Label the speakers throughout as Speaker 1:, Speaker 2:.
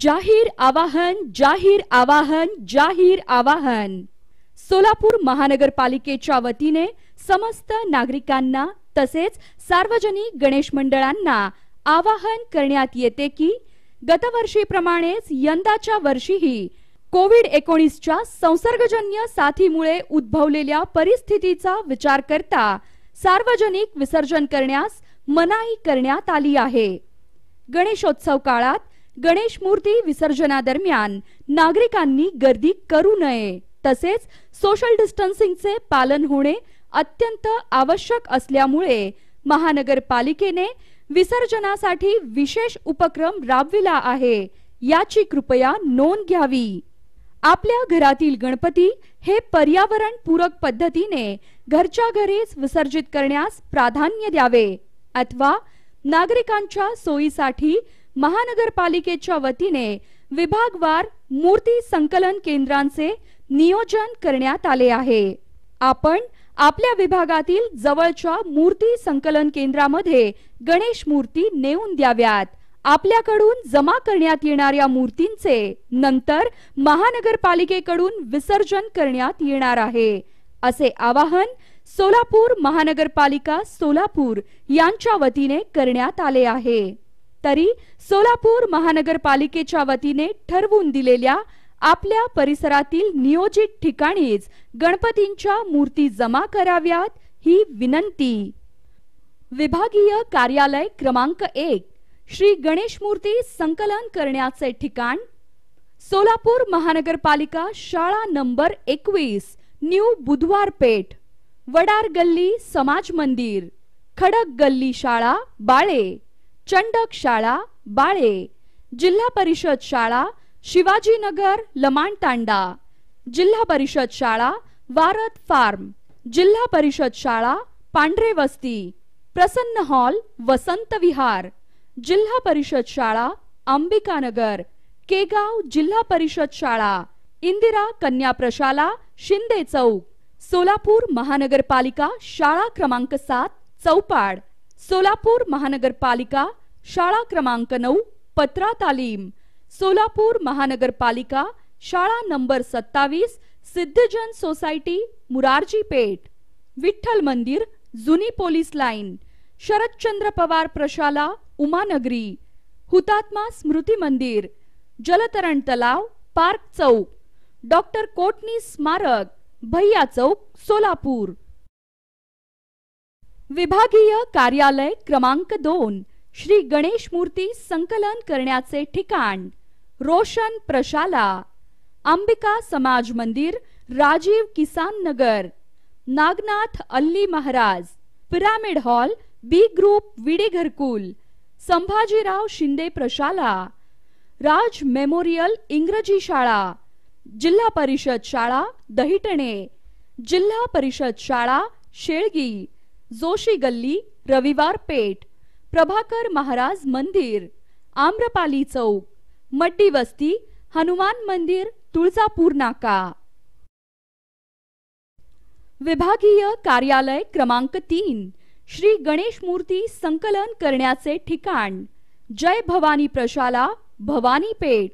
Speaker 1: जाहीर आवाहन जाहीर आवाहन जाहीर आवाहन सोलापूर महानगरपालिकेच्या वतीने समस्त नागरिकांना तसेच सार्वजनिक गणेश मंडळांना आवाहन करण्यात येते की गतवर्षीप्रमाणेच यंदाच्या वर्षीही कोविड एकोणीसच्या संसर्गजन्य साथीमुळे उद्भवलेल्या परिस्थितीचा विचार करता सार्वजनिक विसर्जन करण्यास मनाई करण्यात आली आहे गणेशोत्सव काळात गणेश मूर्ती विसर्जनादरम्यान नागरिकांनी गर्दी करू नये तसेच सोशल डिस्टन्सिंगचे पालन होणे अत्यंत आवश्यक असल्यामुळे महानगरपालिकेने विसर्जनासाठी विशेष उपक्रम राबविला आहे याची कृपया नोंद घ्यावी आपल्या घरातील गणपती हे पर्यावरणपूरक पद्धतीने घरच्या घरीच विसर्जित करण्यास प्राधान्य द्यावे अथवा नागरिकांच्या सोयीसाठी महानगरपालिकेच्या वतीने विभागवार मूर्ती संकलन केंद्रांचे नियोजन करण्यात आले आहे आपण आपल्या विभागातील जवळच्या मूर्ती संकलन केंद्रामध्ये गणेश मूर्ती नेऊन द्याव्यात आपल्याकडून जमा करण्यात येणाऱ्या मूर्तींचे नंतर महानगरपालिकेकडून विसर्जन करण्यात येणार आहे असे आवाहन सोलापूर महानगरपालिका सोलापूर यांच्या वतीने करण्यात आले आहे तरी सोलापूर महानगरपालिकेच्या वतीने ठरवून दिलेल्या आपल्या परिसरातील नियोजित ठिकाणीच गणपतींच्या मूर्ती जमा कराव्यात ही विनंती विभागीय कार्यालय क्रमांक एक श्री गणेश मूर्ती संकलन करण्याचे ठिकाण सोलापूर महानगरपालिका शाळा नंबर एकवीस न्यू बुधवार पेठ वडार गल्ली समाज मंदिर खडक गल्ली शाळा बाळे चंडक शाळा बाळे जिल्हा परिषद शाळा शिवाजीनगर लमाणतांडा जिल्हा परिषद शाळा वारद फार्म जिल्हा परिषद शाळा पांढरे वस्ती प्रसन्न हॉल वसंत विहार जिल्हा परिषद शाळा अंबिकानगर केगाव जिल्हा परिषद शाळा इंदिरा कन्या प्रशाला शिंदे चौक सोलापूर महानगरपालिका शाळा क्रमांक सात चौपाड सोलापूर महानगरपालिका शाळा क्रमांक नऊ पत्रा तालीम सोलापूर महानगरपालिका शाळा नंबर सत्तावीस सिद्धजन सोसायटी मुरारजी पेठ विठ्ठल मंदिर जुनी पोलीस लाईन शरदचंद्र पवार प्रशाला उमानगरी हुतात्मा स्मृती मंदिर जलतरण तलाव पार्क चौक डॉक्टर कोटनी स्मारक भैया चौक सोलापूर विभागीय कार्यालय क्रमांक दोन श्री गणेश मूर्ती संकलन करण्याचे ठिकाण रोशन प्रशाला अंबिका समाज मंदिर राजीव किसान Nagar Nagnath Alli Maharaj pyramid hall B group Vidi Gharkul Sambhajirao Shinde प्रशाला राज मेमोरियल इंग्रजी शाळा जिल्हा परिषद शाळा दहिटणे जिल्हा परिषद शाळा शेळगी जोशी गल्ली रविवार पेठ प्रभाकर महाराज मंदिर आम्रपाली चौक मड्डी वस्ती हनुमान मंदिर तुळजापूर नाका विभागीय कार्यालय क्रमांक तीन श्री गणेश मूर्ती संकलन करण्याचे ठिकाण जय भवानी प्रशाला भवानी पेठ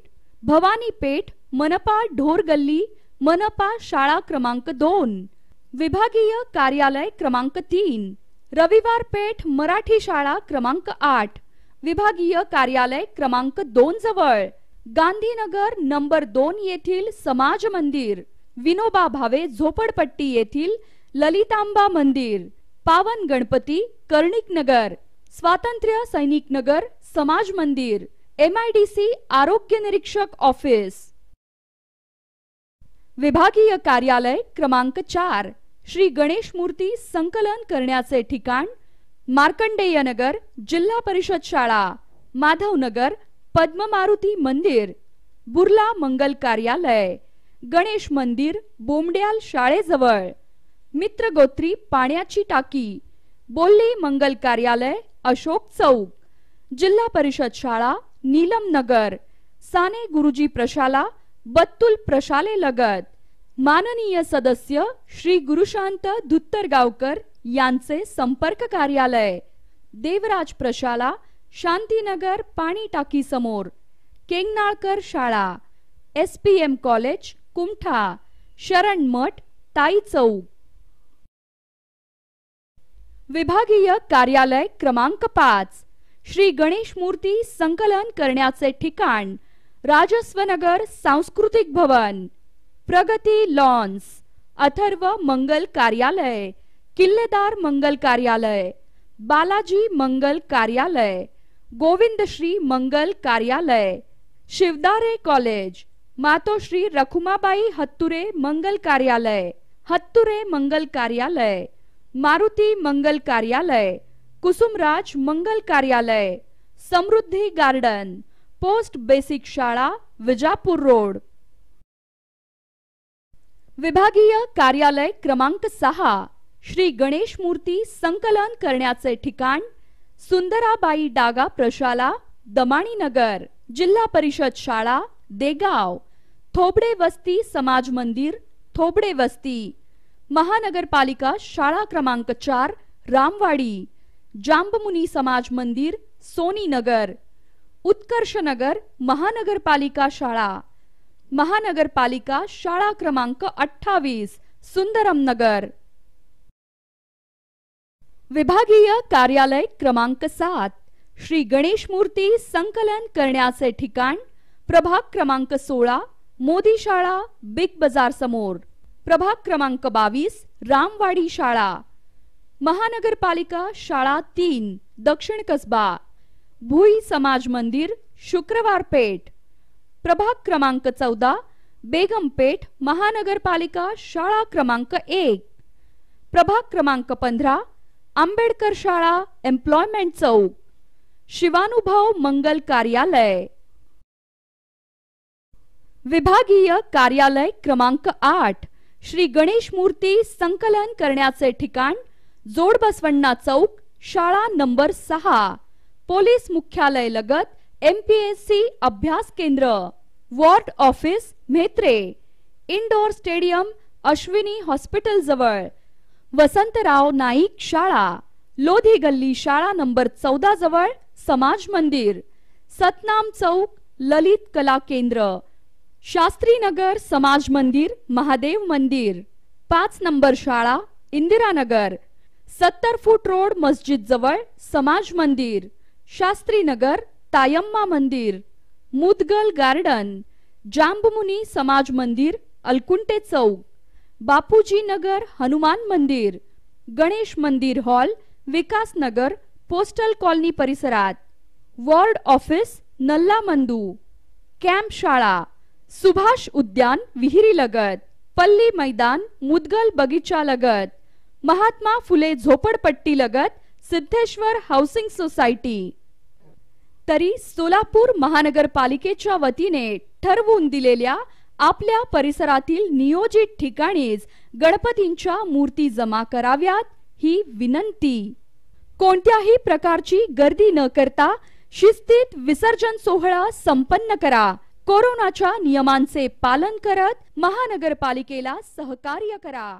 Speaker 1: भवानी पेठ मनपा ढोर गल्ली मनपा शाळा क्रमांक दोन विभागीय कार्यालय क्रमांक तीन रविवार पेठ मराठी शाळा क्रमांक आठ विभागीय कार्यालय क्रमांक दोन जवळ गांधीनगर नंबर दोन येथील समाज मंदिर विनोबा भावे झोपडपट्टी येथील ललितांबा मंदिर पावन गणपती कर्णिक नगर स्वातंत्र्य सैनिक नगर समाज मंदिर एम आय डी सी आरोग्य निरीक्षक ऑफिस विभागीय कार्यालय क्रमांक चार श्री गणेश मूर्ती संकलन करण्याचे ठिकाण मार्कंडेय नगर जिल्हा परिषद शाळा माधवनगर पद्ममारुती मंदिर बुर्ला मंगल कार्यालय गणेश मंदिर बोमड्याल शाळेजवळ मित्रगोत्री पाण्याची टाकी बोल्ली मंगल कार्यालय अशोक चौक जिल्हा परिषद शाळा नीलम नगर साने गुरुजी प्रशाला बत्तुल प्रशाले लगत माननीय सदस्य श्री गुरुशांत धुत्तरगावकर यांचे संपर्क कार्यालय देवराज प्रशाला शांतीनगर पाणी टाकी समोर केंगनाळकर शाळा एस पी कॉलेज कुमठा शरण मठ ताई चौक विभागीय कार्यालय क्रमांक पाच श्री गणेश मूर्ती संकलन करण्याचे ठिकाण राजस्वनगर सांस्कृतिक भवन प्रगति लॉन्स अथर्व मंगल कार्यालय किल्लेदार मंगल कार्यालय बालाजी मंगल कार्यालय गोविंदश्री मंगल कार्यालय शिवदारे कॉलेज मातोश्री रखुमाबाई हत्तुरे मंगल कार्यालय हत्तुरे मंगल कार्यालय मारुति मंगल कार्यालय कुसुमराज मंगल कार्यालय समृद्धि गार्डन पोस्ट बेसिक शाला विजापुर रोड विभागीय कार्यालय क्रमांक सहा श्री गणेश मूर्ती संकलन करण्याचे ठिकाण सुंदराबाई डागा प्रशाला दमाणी नगर, जिल्हा परिषद शाळा देगाव थोबडे वस्ती समाज मंदिर थोबडे वस्ती महानगरपालिका शाळा क्रमांक चार रामवाडी जांबमुनी समाज मंदिर सोनी उत्कर्ष उत्कर्षनगर महानगरपालिका शाळा महानगरपालिका शाळा क्रमांक अठ्ठावीस सुंदरम नगर विभागीय कार्यालय क्रमांक सात श्री गणेश मूर्ती संकलन करण्याचे ठिकाण प्रभाग क्रमांक सोळा मोदी शाळा बिग बाजार समोर प्रभाग क्रमांक बावीस रामवाडी शाळा महानगरपालिका शाळा तीन दक्षिण कसबा भुई समाज मंदिर शुक्रवार पेठ प्रभाग क्रमांक चौदा बेगमपेठ महानगरपालिका शाळा क्रमांक एक प्रभाग क्रमांक पंधरा आंबेडकर शाळा एम्प्लॉयमेंट चौक शिवानुभव मंगल कार्यालय विभागीय कार्यालय क्रमांक आठ श्री गणेश मूर्ती संकलन करण्याचे ठिकाण जोड बसवण्णा चौक शाळा नंबर सहा पोलीस मुख्यालय लगत एमपीएससी अभ्यास केंद्र ward office Metre indoor stadium Ashwini hospital जवळ वसंतराव नाईक शाळा लोधी गल्ली शाळा नंबर चौदा जवळ समाज मंदिर सतनाम चौक ललित कला केंद्र शास्त्री नगर समाज मंदिर महादेव मंदिर पाच नंबर शाळा इंदिरानगर सत्तर फूट रोड मस्जिद जवळ समाज मंदिर शास्त्री तायम्मा मंदिर मुदगल गार्डन जांबमुनी समाज मंदिर अलकुंटे चौक बापूजी नगर हनुमान मंदिर गणेश मंदिर hall Vikas Nagar postal colony परिसरात ward office Nalla Mandu camp शाळा सुभाष उद्यान विहिरी लगत पल्ली मैदान मुदगल बगीचा लगत महात्मा फुले झोपडपट्टी लगत सिद्धेश्वर हाऊसिंग सोसायटी तरी सोलापूर महानगरपालिकेच्या वतीने ठरवून दिलेल्या आपल्या परिसरातील नियोजित ठिकाणीच गणपतींच्या मूर्ती जमा कराव्यात ही विनंती कोणत्याही प्रकारची गर्दी न करता शिस्तीत विसर्जन सोहळा संपन्न करा कोरोनाच्या नियमांचे पालन करत महानगरपालिकेला सहकार्य करा